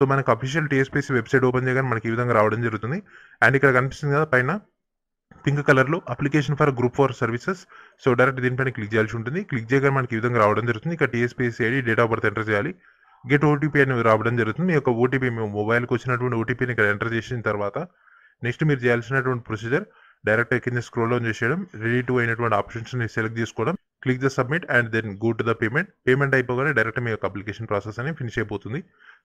so మనకు official TSPC website open చేయగానే మనకి ఈ విధంగా రావడం జరుగుతుంది అండ్ ఇక్కడ కనిపిస్తుంది కదా పైన పింక్ కలర్లో application for group for services so direct దీనిపైన క్లిక్ చేయాల్సి ఉంటుంది క్లిక్ చేయగానే మనకి ఈ విధంగా రావడం జరుగుతుంది ఇక్కడ TSPC ID date of birth enter చేయాలి గెట్ ఓటీపీ అనేది రావడం జరుగుతుంది మీ యొక్క ఓటీపీ మీ మొబైల్కి వచ్చినటువంటి ఓటీపీని ఇక్కడ ఎంటర్ చేసిన తర్వాత నెక్స్ట్ మీరు చేయాల్సినటువంటి ప్రొసీజర్ డైరెక్ట్ కింద స్క్రోల్ డౌన్ చేసేయడం రెడీ టు అయినటువంటి ఆప్షన్స్ని సెలెక్ట్ చేసుకోవడం click the submit and then go to the payment payment అయిపోగానే డైరెక్ట్ మీ యొక్క అప్లికేషన్ ప్రాసెస్ అనేది ఫినిష్ అయిపోతుంది